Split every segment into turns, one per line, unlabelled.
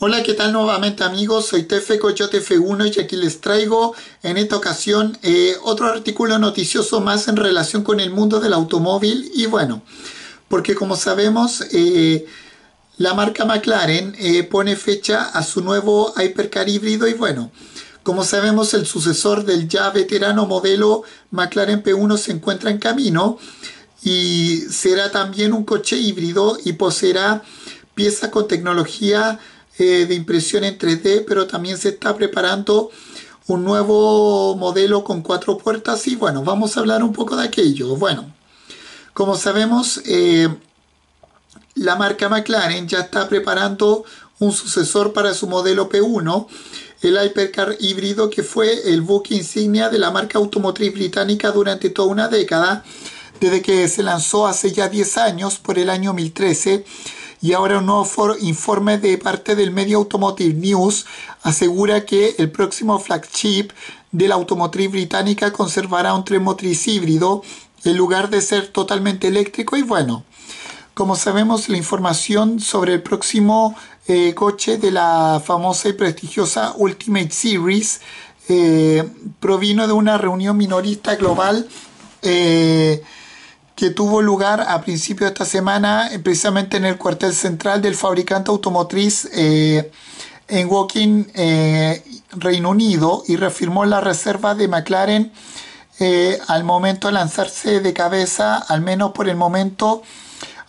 Hola, ¿qué tal nuevamente amigos? Soy Tefe Coyote F1 y aquí les traigo en esta ocasión eh, otro artículo noticioso más en relación con el mundo del automóvil y bueno, porque como sabemos eh, la marca McLaren eh, pone fecha a su nuevo Hypercar híbrido y bueno, como sabemos el sucesor del ya veterano modelo McLaren P1 se encuentra en camino y será también un coche híbrido y poseerá pieza con tecnología eh, de impresión en 3D, pero también se está preparando un nuevo modelo con cuatro puertas y bueno, vamos a hablar un poco de aquello. Bueno, como sabemos, eh, la marca McLaren ya está preparando un sucesor para su modelo P1, el Hypercar híbrido que fue el buque insignia de la marca automotriz británica durante toda una década, desde que se lanzó hace ya 10 años por el año 2013 y ahora un nuevo informe de parte del medio Automotive News asegura que el próximo flagship de la automotriz británica conservará un tren motriz híbrido en lugar de ser totalmente eléctrico y bueno, como sabemos la información sobre el próximo eh, coche de la famosa y prestigiosa Ultimate Series eh, provino de una reunión minorista global eh, que tuvo lugar a principios de esta semana eh, precisamente en el cuartel central del fabricante automotriz eh, en Woking, eh, Reino Unido, y reafirmó la reserva de McLaren al momento de lanzarse de cabeza, al menos por el momento,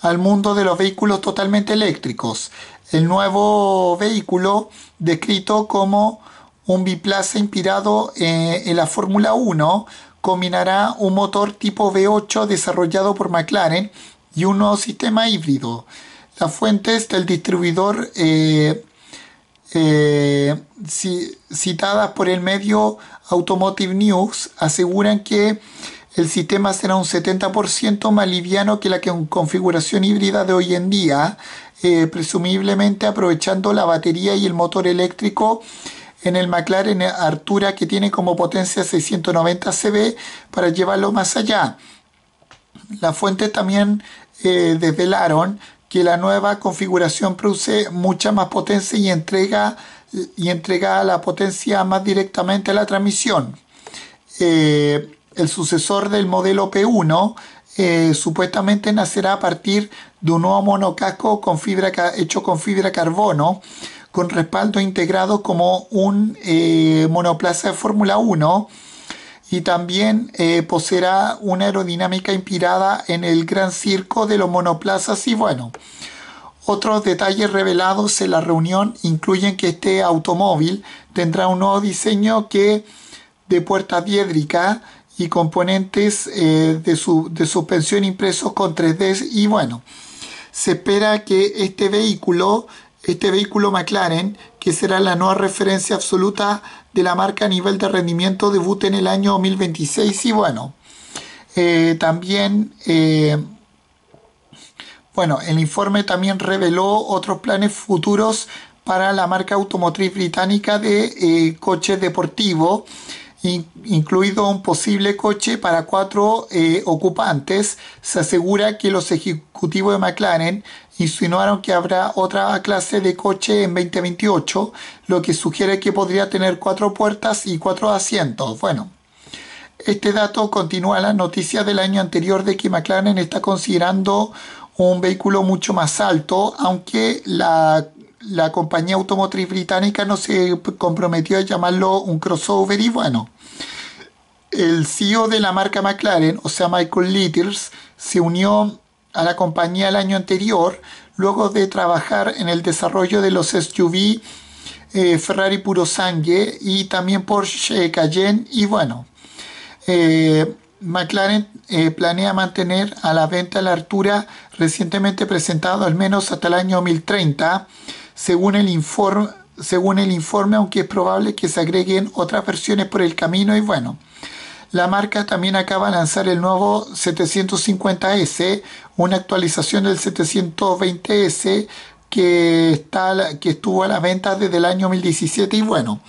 al mundo de los vehículos totalmente eléctricos. El nuevo vehículo, descrito como un biplaza inspirado en la Fórmula 1, combinará un motor tipo V8 desarrollado por McLaren y un nuevo sistema híbrido. Las fuentes del distribuidor eh, eh, citadas por el medio Automotive News aseguran que el sistema será un 70% más liviano que la configuración híbrida de hoy en día, eh, presumiblemente aprovechando la batería y el motor eléctrico en el McLaren Artura que tiene como potencia 690 CB para llevarlo más allá. Las fuentes también eh, desvelaron que la nueva configuración produce mucha más potencia y entrega, y entrega la potencia más directamente a la transmisión. Eh, el sucesor del modelo P1 eh, supuestamente nacerá a partir de un nuevo monocasco hecho con fibra carbono con respaldo integrado como un eh, monoplaza de Fórmula 1 y también eh, poseerá una aerodinámica inspirada en el gran circo de los monoplazas y bueno, otros detalles revelados en la reunión incluyen que este automóvil tendrá un nuevo diseño que de puertas diédricas y componentes eh, de, de suspensión impresos con 3D y bueno, se espera que este vehículo este vehículo McLaren, que será la nueva referencia absoluta de la marca a nivel de rendimiento, debute en el año 2026 y bueno, eh, también, eh, bueno, el informe también reveló otros planes futuros para la marca automotriz británica de eh, coches deportivos incluido un posible coche para cuatro eh, ocupantes. Se asegura que los ejecutivos de McLaren insinuaron que habrá otra clase de coche en 2028, lo que sugiere que podría tener cuatro puertas y cuatro asientos. Bueno, este dato continúa la noticia del año anterior de que McLaren está considerando un vehículo mucho más alto, aunque la la compañía automotriz británica no se comprometió a llamarlo un crossover y bueno, el CEO de la marca McLaren, o sea Michael Litters, se unió a la compañía el año anterior luego de trabajar en el desarrollo de los SUV eh, Ferrari Puro Sangue y también Porsche eh, Cayenne y bueno, eh, McLaren planea mantener a la venta la altura recientemente presentado al menos hasta el año 2030 según el informe, según el informe, aunque es probable que se agreguen otras versiones por el camino y bueno. La marca también acaba de lanzar el nuevo 750S, una actualización del 720S que, está, que estuvo a la venta desde el año 2017 y bueno.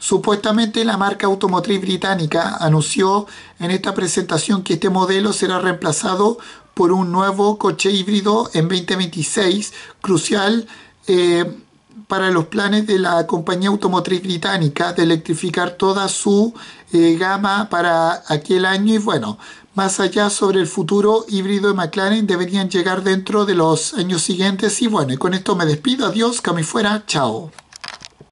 Supuestamente la marca automotriz británica anunció en esta presentación que este modelo será reemplazado por un nuevo coche híbrido en 2026, crucial eh, para los planes de la compañía automotriz británica de electrificar toda su eh, gama para aquel año y bueno, más allá sobre el futuro híbrido de McLaren deberían llegar dentro de los años siguientes y bueno, con esto me despido, adiós, cami fuera, chao.